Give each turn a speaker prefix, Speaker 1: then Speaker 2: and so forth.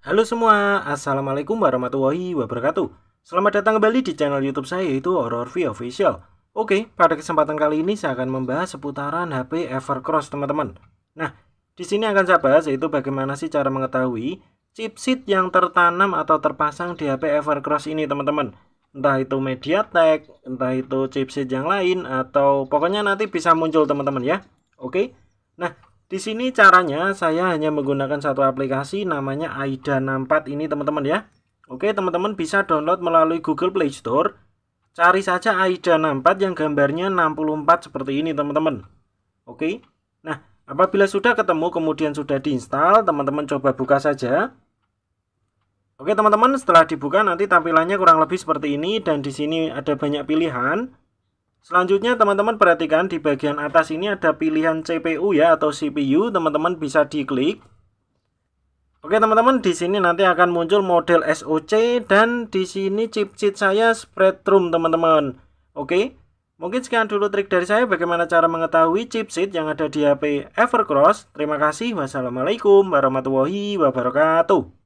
Speaker 1: Halo semua, Assalamualaikum warahmatullahi wabarakatuh Selamat datang kembali di channel youtube saya yaitu Horror V Official Oke, pada kesempatan kali ini saya akan membahas seputaran HP Evercross teman-teman Nah, di sini akan saya bahas yaitu bagaimana sih cara mengetahui chipset yang tertanam atau terpasang di HP Evercross ini teman-teman Entah itu MediaTek, entah itu chipset yang lain, atau pokoknya nanti bisa muncul teman-teman ya Oke, nah di sini caranya saya hanya menggunakan satu aplikasi namanya AIDA 64 ini teman-teman ya. Oke, teman-teman bisa download melalui Google Play Store. Cari saja AIDA 64 yang gambarnya 64 seperti ini teman-teman. Oke. Nah, apabila sudah ketemu kemudian sudah diinstal, teman-teman coba buka saja. Oke, teman-teman, setelah dibuka nanti tampilannya kurang lebih seperti ini dan di sini ada banyak pilihan. Selanjutnya teman-teman perhatikan di bagian atas ini ada pilihan CPU ya atau CPU, teman-teman bisa diklik. Oke teman-teman, di sini nanti akan muncul model SOC dan di sini chip saya Spectrum teman-teman. Oke, mungkin sekian dulu trik dari saya bagaimana cara mengetahui chipset yang ada di HP Evercross. Terima kasih, wassalamualaikum warahmatullahi wabarakatuh.